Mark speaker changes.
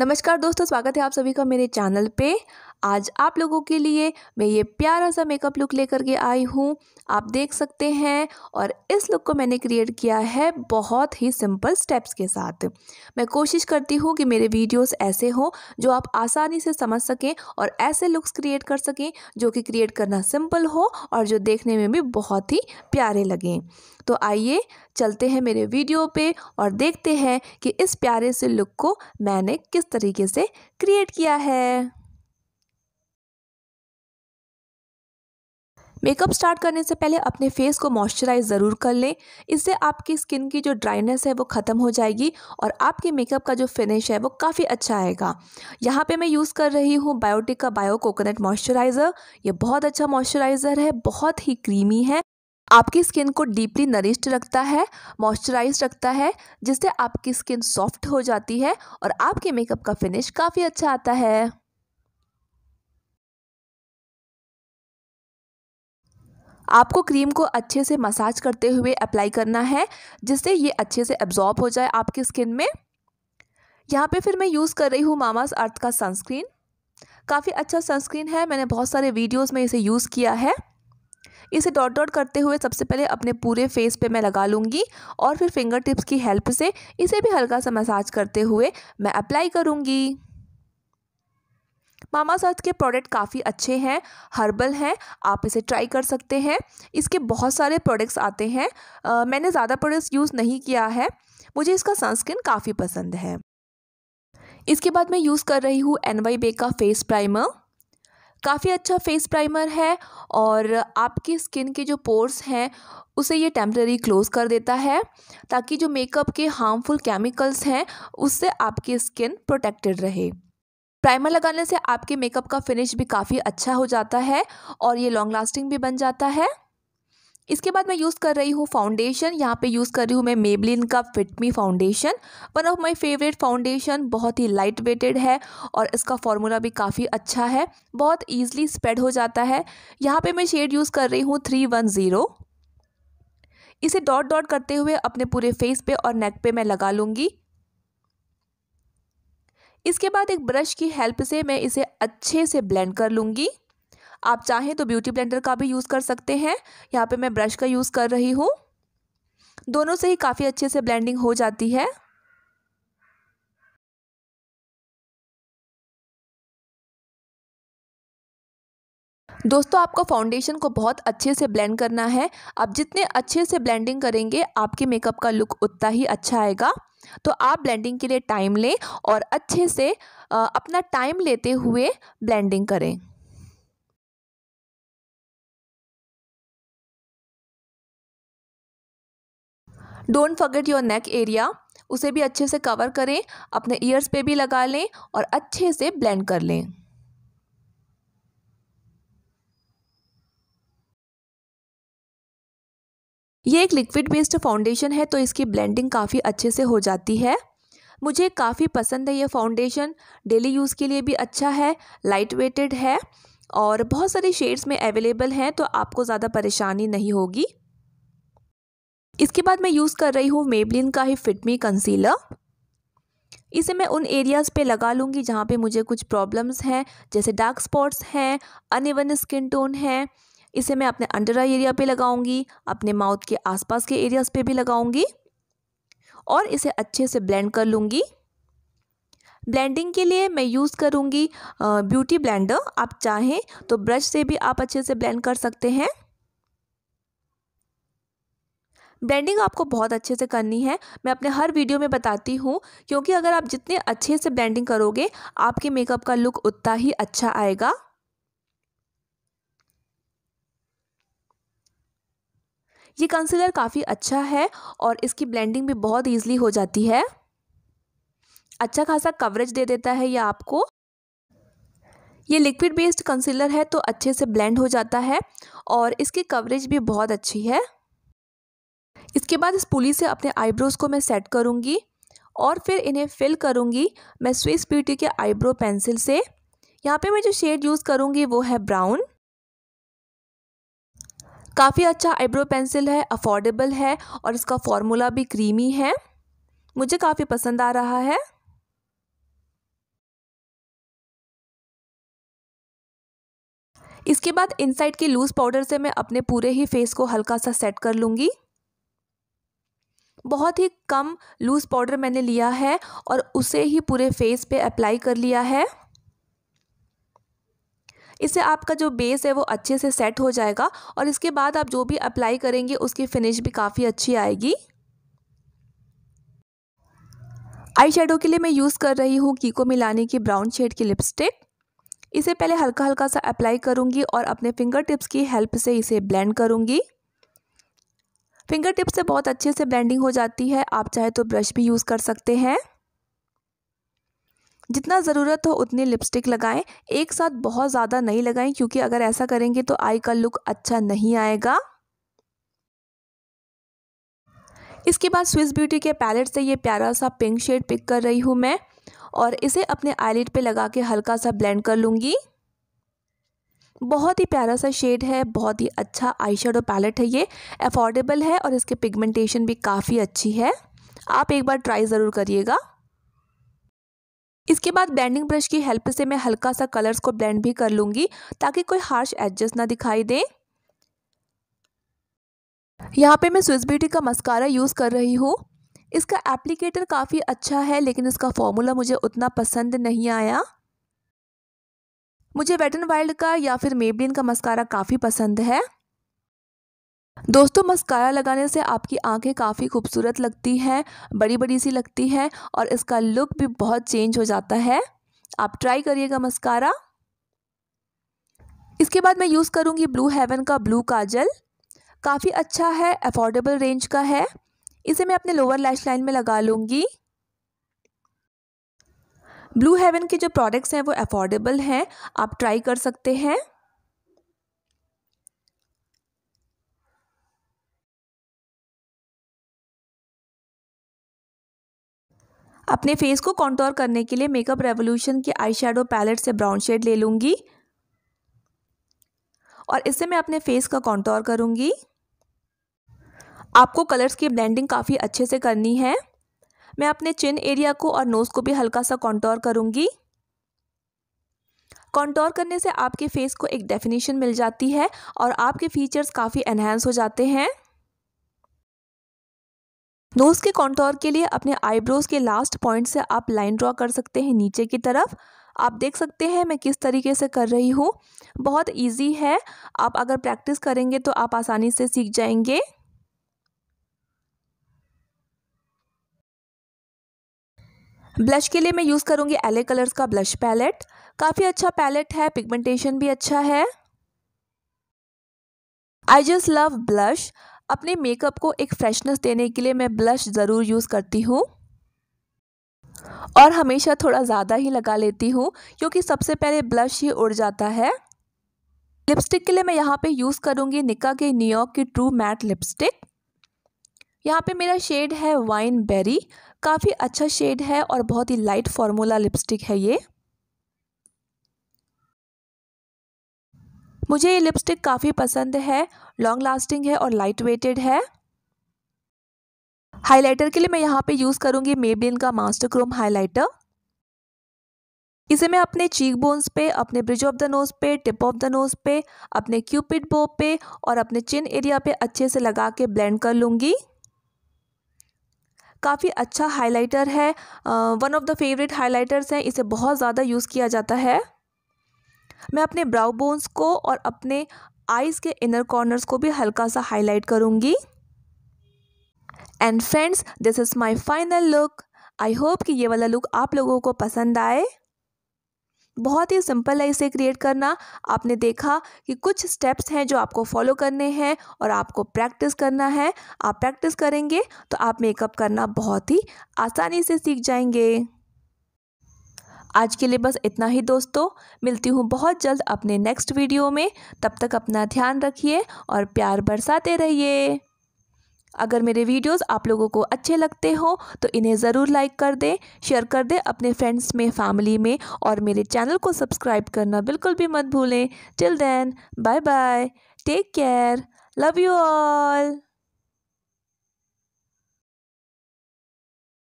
Speaker 1: नमस्कार दोस्तों स्वागत है आप सभी का मेरे चैनल पे आज आप लोगों के लिए मैं ये प्यारा सा मेकअप लुक लेकर के आई हूँ आप देख सकते हैं और इस लुक को मैंने क्रिएट किया है बहुत ही सिंपल स्टेप्स के साथ मैं कोशिश करती हूँ कि मेरे वीडियोस ऐसे हों जो आप आसानी से समझ सकें और ऐसे लुक्स क्रिएट कर सकें जो कि क्रिएट करना सिंपल हो और जो देखने में भी बहुत ही प्यारे लगें तो आइए चलते हैं मेरे वीडियो पे और देखते हैं कि इस प्यारे से लुक को मैंने किस तरीके से क्रिएट किया है मेकअप स्टार्ट करने से पहले अपने फेस को मॉइस्चराइज ज़रूर कर लें इससे आपकी स्किन की जो ड्राइनेस है वो ख़त्म हो जाएगी और आपके मेकअप का जो फिनिश है वो काफ़ी अच्छा आएगा यहाँ पे मैं यूज़ कर रही हूँ बायोटिक का बायो कोकोनट मॉइस्चराइज़र ये बहुत अच्छा मॉइस्चराइज़र है बहुत ही क्रीमी है आपकी स्किन को डीपली नरिश्ड रखता है मॉइस्चराइज रखता है जिससे आपकी स्किन सॉफ्ट हो जाती है और आपके मेकअप का फिनिश काफ़ी अच्छा आता है आपको क्रीम को अच्छे से मसाज करते हुए अप्लाई करना है जिससे ये अच्छे से एब्जॉर्ब हो जाए आपकी स्किन में यहाँ पे फिर मैं यूज़ कर रही हूँ मामाज अर्थ का सनस्क्रीन काफ़ी अच्छा सनस्क्रीन है मैंने बहुत सारे वीडियोज़ में इसे यूज़ किया है इसे डॉट डॉट करते हुए सबसे पहले अपने पूरे फेस पे मैं लगा लूँगी और फिर फिंगर टिप्स की हेल्प से इसे भी हल्का सा मसाज करते हुए मैं अप्लाई करूँगी मामा साथ के प्रोडक्ट काफ़ी अच्छे हैं हर्बल हैं आप इसे ट्राई कर सकते हैं इसके बहुत सारे प्रोडक्ट्स आते हैं आ, मैंने ज़्यादा प्रोडक्ट्स यूज़ नहीं किया है मुझे इसका सनस्क्रीन काफ़ी पसंद है इसके बाद मैं यूज़ कर रही हूँ एन वाई बे का फेस प्राइमर काफ़ी अच्छा फेस प्राइमर है और आपकी स्किन के जो पोर्स हैं उसे ये टेम्प्रेरी क्लोज कर देता है ताकि जो मेकअप के हार्मफुल केमिकल्स हैं उससे आपकी स्किन प्रोटेक्टेड रहे प्राइमर लगाने से आपके मेकअप का फिनिश भी काफ़ी अच्छा हो जाता है और ये लॉन्ग लास्टिंग भी बन जाता है इसके बाद मैं यूज़ कर रही हूँ फाउंडेशन यहाँ पे यूज़ कर रही हूँ मैं मेबलिन का Fit Me foundation one of my favourite foundation बहुत ही लाइट वेटेड है और इसका फॉर्मूला भी काफ़ी अच्छा है बहुत ईजली स्प्रेड हो जाता है यहाँ पे मैं शेड यूज़ कर रही हूँ थ्री वन ज़ीरो इसे डॉट डॉट करते हुए अपने पूरे फेस पे और नेक पे मैं लगा लूँगी इसके बाद एक ब्रश की हेल्प से मैं इसे अच्छे से ब्लेंड कर लूँगी आप चाहें तो ब्यूटी ब्लेंडर का भी यूज़ कर सकते हैं यहाँ पे मैं ब्रश का यूज़ कर रही हूँ दोनों से ही काफ़ी अच्छे से ब्लेंडिंग हो जाती है दोस्तों आपको फाउंडेशन को बहुत अच्छे से ब्लेंड करना है आप जितने अच्छे से ब्लेंडिंग करेंगे आपके मेकअप का लुक उतना ही अच्छा आएगा तो आप ब्लेंडिंग के लिए टाइम लें और अच्छे से अपना टाइम लेते हुए ब्लेंडिंग करें don't forget your neck area उसे भी अच्छे से कवर करें अपने ईयर्स पे भी लगा लें और अच्छे से ब्लेंड कर लें ये एक लिक्विड बेस्ड फाउंडेशन है तो इसकी ब्लेंडिंग काफ़ी अच्छे से हो जाती है मुझे काफ़ी पसंद है ये फाउंडेशन डेली यूज़ के लिए भी अच्छा है लाइट वेटेड है और बहुत सारे शेड्स में अवेलेबल हैं तो आपको ज़्यादा परेशानी नहीं होगी इसके बाद मैं यूज़ कर रही हूँ मेबलिन का ही फिटमी कंसीलर इसे मैं उन एरियाज़ पे लगा लूँगी जहाँ पे मुझे कुछ प्रॉब्लम्स हैं जैसे डार्क स्पॉट्स हैं अनइवन स्किन टोन है इसे मैं अपने अंडर आई एरिया पे लगाऊंगी अपने माउथ के आसपास के एरियाज़ पे भी लगाऊंगी और इसे अच्छे से ब्लेंड कर लूँगी ब्लेंडिंग के लिए मैं यूज़ करूँगी ब्यूटी ब्लेंडर आप चाहें तो ब्रश से भी आप अच्छे से ब्लेंड कर सकते हैं ब्लेंडिंग आपको बहुत अच्छे से करनी है मैं अपने हर वीडियो में बताती हूँ क्योंकि अगर आप जितने अच्छे से ब्लेंडिंग करोगे आपके मेकअप का लुक उतना ही अच्छा आएगा ये कंसीलर काफ़ी अच्छा है और इसकी ब्लेंडिंग भी बहुत ईजिली हो जाती है अच्छा खासा कवरेज दे देता है ये आपको ये लिक्विड बेस्ड कंसीलर है तो अच्छे से ब्लेंड हो जाता है और इसकी कवरेज भी बहुत अच्छी है इसके बाद इस पुली से अपने आईब्रोज़ को मैं सेट करूँगी और फिर इन्हें फिल करूँगी मैं स्विस ब्यूटी के आईब्रो पेंसिल से यहाँ पे मैं जो शेड यूज़ करूँगी वो है ब्राउन काफ़ी अच्छा आईब्रो पेंसिल है अफोर्डेबल है और इसका फॉर्मूला भी क्रीमी है मुझे काफ़ी पसंद आ रहा है इसके बाद इनसाइड के लूज़ पाउडर से मैं अपने पूरे ही फेस को हल्का सा सेट कर लूँगी बहुत ही कम लूज़ पाउडर मैंने लिया है और उसे ही पूरे फेस पे अप्लाई कर लिया है इससे आपका जो बेस है वो अच्छे से सेट हो जाएगा और इसके बाद आप जो भी अप्लाई करेंगे उसकी फिनिश भी काफ़ी अच्छी आएगी आई शेडो के लिए मैं यूज़ कर रही हूँ कीको मिलानी की ब्राउन शेड की लिपस्टिक इसे पहले हल्का हल्का सा अप्लाई करूँगी और अपने फिंगर टिप्स की हेल्प से इसे ब्लेंड करूँगी फिंगर टिप्स से बहुत अच्छे से ब्लेंडिंग हो जाती है आप चाहे तो ब्रश भी यूज़ कर सकते हैं जितना ज़रूरत हो उतनी लिपस्टिक लगाएं एक साथ बहुत ज़्यादा नहीं लगाएं क्योंकि अगर ऐसा करेंगे तो आई का लुक अच्छा नहीं आएगा इसके बाद स्विस ब्यूटी के पैलेट से ये प्यारा सा पिंक शेड पिक कर रही हूँ मैं और इसे अपने आईलिड पे लगा के हल्का सा ब्लेंड कर लूँगी बहुत ही प्यारा सा शेड है बहुत ही अच्छा आई शेडो पैलेट है ये अफोर्डेबल है और इसके पिगमेंटेशन भी काफ़ी अच्छी है आप एक बार ट्राई ज़रूर करिएगा इसके बाद ब्लेंडिंग ब्रश की हेल्प से मैं हल्का सा कलर्स को ब्लेंड भी कर लूँगी ताकि कोई हार्श एडजस्ट ना दिखाई दे यहाँ पे मैं स्विस ब्यूटी का मस्कारा यूज़ कर रही हूँ इसका एप्लीकेटर काफ़ी अच्छा है लेकिन इसका फॉर्मूला मुझे उतना पसंद नहीं आया मुझे वेट एंड वाइल्ड का या फिर मेबलिन का मस्कारा काफ़ी पसंद है दोस्तों मस्कारा लगाने से आपकी आंखें काफ़ी खूबसूरत लगती हैं बड़ी बड़ी सी लगती हैं और इसका लुक भी बहुत चेंज हो जाता है आप ट्राई करिएगा मस्कारा इसके बाद मैं यूज़ करूँगी ब्लू हेवन का ब्लू काजल काफ़ी अच्छा है अफोर्डेबल रेंज का है इसे मैं अपने लोअर लैश लाइन में लगा लूँगी ब्लू हेवन के जो प्रोडक्ट्स हैं वो अफोर्डेबल हैं आप ट्राई कर सकते हैं अपने फेस को कॉन्टोर करने के लिए मेकअप रेवोल्यूशन के आई शेडो पैलेट से ब्राउन शेड ले लूँगी और इससे मैं अपने फेस का कॉन्टोर करूँगी आपको कलर्स की ब्लेंडिंग काफ़ी अच्छे से करनी है मैं अपने चिन एरिया को और नोज़ को भी हल्का सा कॉन्टोर करूँगी कॉन्टोर करने से आपके फेस को एक डेफिनेशन मिल जाती है और आपके फीचर्स काफ़ी एनहेंस हो जाते हैं नोज़ के कॉन्टोर के लिए अपने आईब्रोज के लास्ट पॉइंट से आप लाइन ड्रॉ कर सकते हैं नीचे की तरफ आप देख सकते हैं मैं किस तरीके से कर रही हूँ बहुत इजी है आप अगर प्रैक्टिस करेंगे तो आप आसानी से सीख जाएंगे ब्लश के लिए मैं यूज़ करूँगी एले कलर्स का ब्लश पैलेट काफ़ी अच्छा पैलेट है पिगमेंटेशन भी अच्छा है आई जस्ट लव ब्लश अपने मेकअप को एक फ्रेशनेस देने के लिए मैं ब्लश ज़रूर यूज़ करती हूँ और हमेशा थोड़ा ज़्यादा ही लगा लेती हूँ क्योंकि सबसे पहले ब्लश ही उड़ जाता है लिपस्टिक के लिए मैं यहाँ पे यूज़ करूँगी निका के न्यूयॉर्क की ट्रू मैट लिपस्टिक यहाँ पे मेरा शेड है वाइन बेरी काफ़ी अच्छा शेड है और बहुत ही लाइट फार्मूला लिपस्टिक है ये मुझे ये लिपस्टिक काफ़ी पसंद है लॉन्ग लास्टिंग है और लाइट वेटेड है हाइलाइटर के लिए मैं यहाँ पे यूज़ करूँगी मेबिन का मास्टर क्रोम हाइलाइटर इसे मैं अपने चीक बोन्स पे अपने ब्रिज ऑफ द नोज़ पे टिप ऑफ द नोज़ पे अपने क्यूपिड बो पे और अपने चिन एरिया पे अच्छे से लगा के ब्लेंड कर लूँगी काफ़ी अच्छा हाइलाइटर है one of the favourite highlighters हैं इसे बहुत ज़्यादा यूज़ किया जाता है मैं अपने ब्राउ बोन्स को और अपने आइज़ के इनर कॉर्नर्स को भी हल्का सा हाईलाइट करूँगी and friends this is my final look I hope कि ये वाला लुक आप लोगों को पसंद आए बहुत ही सिंपल है इसे क्रिएट करना आपने देखा कि कुछ स्टेप्स हैं जो आपको फॉलो करने हैं और आपको प्रैक्टिस करना है आप प्रैक्टिस करेंगे तो आप मेकअप करना बहुत ही आसानी से सीख जाएंगे आज के लिए बस इतना ही दोस्तों मिलती हूँ बहुत जल्द अपने नेक्स्ट वीडियो में तब तक अपना ध्यान रखिए और प्यार बरसाते रहिए अगर मेरे वीडियोस आप लोगों को अच्छे लगते हो तो इन्हें ज़रूर लाइक कर दें शेयर कर दें अपने फ्रेंड्स में फैमिली में और मेरे चैनल को सब्सक्राइब करना बिल्कुल भी मत भूलें till then bye bye take care love you all